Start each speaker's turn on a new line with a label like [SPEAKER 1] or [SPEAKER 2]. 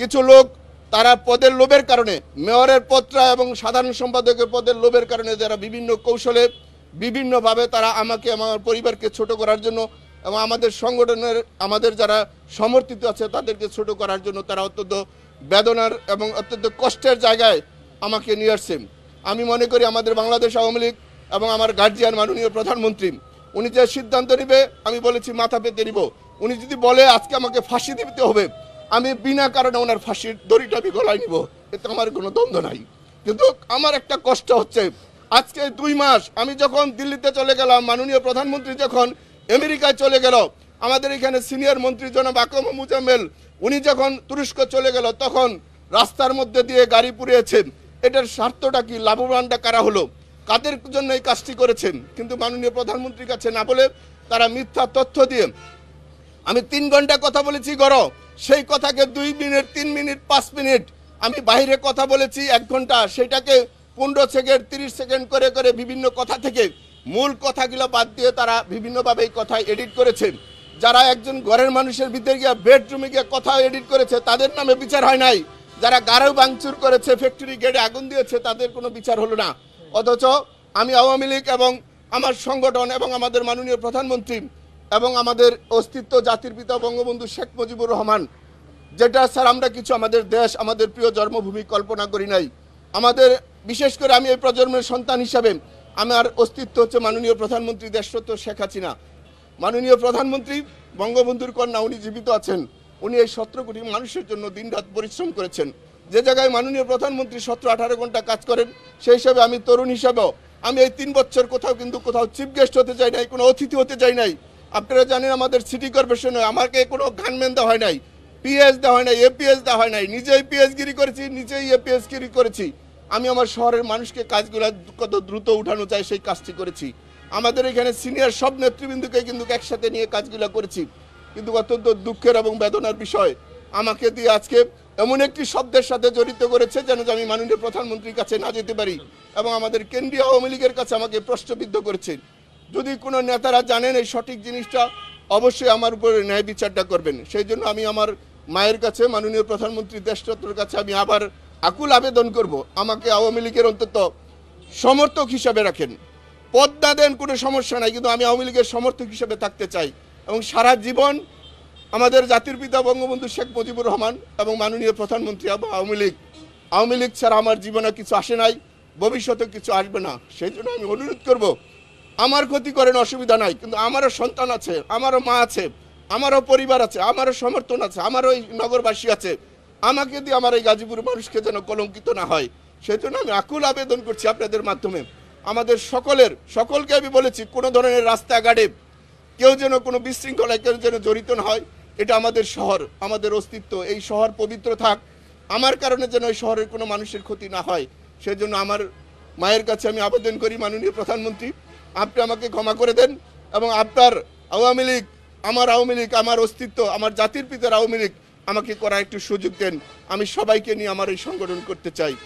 [SPEAKER 1] কিছু লোক তারা পদের লোভের কারণে মেয়রের পত্রা এবং সাধারণ সম্পাদকের পদের লোভের কারণে যারা বিভিন্ন কৌশলে বিভিন্নভাবে তারা আমাকে আমার পরিবারকে ছোট করার জন্য এবং আমাদের সংগঠনের আমাদের যারা সমর্থিত আছে তাদেরকে ছোট করার জন্য তারা অত্যন্ত বেদনার এবং অত্যন্ত কষ্টের জায়গায় আমাকে নিয়ে আসছেন আমি মনে করি আমাদের বাংলাদেশ আওয়ামী লীগ এবং আমার গার্জিয়ান মাননীয় প্রধানমন্ত্রী উনি যে সিদ্ধান্ত নিবে আমি বলেছি মাথা পেতে নিব উনি যদি বলে আজকে আমাকে ফাঁসি দিতে হবে আমি বিনা কারণে ওনার ফাঁসির দড়িটা আমি গলায় নিব এতে আমার কোনো দ্বন্দ্ব নাই কিন্তু আমার একটা কষ্ট হচ্ছে আজকে দুই মাস আমি যখন দিল্লিতে চলে গেলাম মাননীয় প্রধানমন্ত্রী যখন আমেরিকায় চলে গেল আমাদের এখানে সিনিয়র মন্ত্রী জনাব আকম মুজামেল উনি যখন তুরস্ক চলে গেল তখন রাস্তার মধ্যে দিয়ে গাড়ি পুড়িয়েছেন এটার স্বার্থটা কি লাভবানটা কারা হলো তাদের জন্য এই কাজটি করেছেন কিন্তু মাননীয় প্রধানমন্ত্রীর কাছে না বলে তারা মিথ্যা তথ্য দিয়ে আমি তিন ঘন্টা কথা বলেছি গড় সেই কথাকে দুই মিনিট তিন মিনিট পাঁচ মিনিট আমি বাইরে কথা বলেছি এক ঘন্টা সেটাকে পনেরো সেকেন্ড তিরিশ সেকেন্ড করে করে বিভিন্ন কথা থেকে মূল কথাগুলো বাদ দিয়ে তারা বিভিন্নভাবে এই কথা এডিট করেছেন যারা একজন ঘরের মানুষের ভিতরে গিয়ে বেডরুমে গিয়ে কথা এডিট করেছে তাদের নামে বিচার হয় নাই যারা গাড়ো ভাঙচুর করেছে ফ্যাক্টরি গেটে আগুন দিয়েছে তাদের কোনো বিচার হলো না অথচ আমি আওয়ামী লীগ এবং আমার সংগঠন এবং আমাদের মাননীয় প্রধানমন্ত্রী এবং আমাদের অস্তিত্ব জাতির পিতা বঙ্গবন্ধু শেখ মুজিবুর রহমান যেটা স্যার আমরা কিছু আমাদের দেশ আমাদের প্রিয় জন্মভূমি কল্পনা করি নাই আমাদের বিশেষ করে আমি এই প্রজন্মের সন্তান হিসাবে আমার অস্তিত্ব হচ্ছে মাননীয় প্রধানমন্ত্রী দেশরত্ব শেখ হাসিনা মাননীয় প্রধানমন্ত্রী বঙ্গবন্ধুর কন্যা উনি জীবিত আছেন উনি এই সতেরো কোটি মানুষের জন্য দিনরাত পরিশ্রম করেছেন যে জায়গায় মাননীয় প্রধানমন্ত্রী সতেরো আঠারো ঘন্টা কাজ করেন সেই হিসাবে আমি তরুণ হিসাবেও আমি এই তিন বছর কোথাও কিন্তু কোথাও চিফ গেস্ট হতে চাই নাই কোনো অতিথি হতে চাই নাই আপনারা জানেন আমাদের সিটি কর্পোরেশনে আমাকে কোনো গানম্যান দেওয়া হয় নাই পিএস দেওয়া হয় নাই এপিএস দেওয়া হয় নাই নিজেই পিএস গিরি করেছি নিজেই এপিএস গিরি করেছি আমি আমার শহরের মানুষকে কাজগুলো কত দ্রুত উঠানো চাই সেই কাজটি করেছি আমাদের এখানে সিনিয়র সব নেতৃবৃন্দকে কিন্তু একসাথে নিয়ে কাজগুলো করেছি কিন্তু অত্যন্ত দুঃখের এবং বেদনার বিষয় আমাকে দিয়ে আজকে এমন একটি শব্দের সাথে জড়িত করেছে যেন আমি মাননীয় প্রধানমন্ত্রীর কাছে না যেতে পারি এবং আমাদের কেন্দ্রীয় আওয়ামী লীগের কাছে আমাকে প্রশ্নবিদ্ধ করেছেন যদি কোনো নেতারা জানেন এই সঠিক জিনিসটা অবশ্যই আমার উপরে ন্যায় বিচারটা করবেন সেই জন্য আমি আমার মায়ের কাছে মাননীয় প্রধানমন্ত্রী দেশরত্নর কাছে আমি আবার আকুল আবেদন করব আমাকে আওয়ামী লীগের অন্তত সমর্থক হিসাবে রাখেন পদ্মা দেন কোনো সমস্যা নাই কিন্তু আমি আওয়ামী লীগের সমর্থক হিসাবে থাকতে চাই এবং সারা জীবন আমাদের জাতির পিতা বঙ্গবন্ধু শেখ মুজিবুর রহমান এবং মাননীয় প্রধানমন্ত্রী আওয়ামী লীগ আওয়ামী লীগ ছাড়া আমার জীবনে কিছু আসে নাই ভবিষ্যতে কিছু আসবে না সেই জন্য আমি অনুরোধ করব আমার ক্ষতি করেন অসুবিধা নাই কিন্তু আমারও সন্তান আছে আমারও মা আছে আমারও পরিবার আছে আমারও সমর্থন আছে আমারও এই নগরবাসী আছে আমাকে দিয়ে আমার এই গাজীপুর মানুষকে যেন কলঙ্কিত না হয় সেই জন্য আমি আকুল আবেদন করছি আপনাদের মাধ্যমে আমাদের সকলের সকলকে আমি বলেছি কোনো ধরনের রাস্তাঘাটে কেউ যেন কোনো বিশৃঙ্খলায় কেউ যেন জড়িত না হয় এটা আমাদের শহর আমাদের অস্তিত্ব এই শহর পবিত্র থাক আমার কারণে যেন এই শহরের কোনো মানুষের ক্ষতি না হয় সেজন্য আমার মায়ের কাছে আমি আবেদন করি মাননীয় প্রধানমন্ত্রী আপনি আমাকে ক্ষমা করে দেন এবং আপনার আওয়ামী লীগ আমার আওয়ামী লীগ আমার অস্তিত্ব আমার জাতির পিতার আওয়ামী লীগ আমাকে করা একটু সুযোগ দেন আমি সবাইকে নিয়ে আমার এই সংগঠন করতে চাই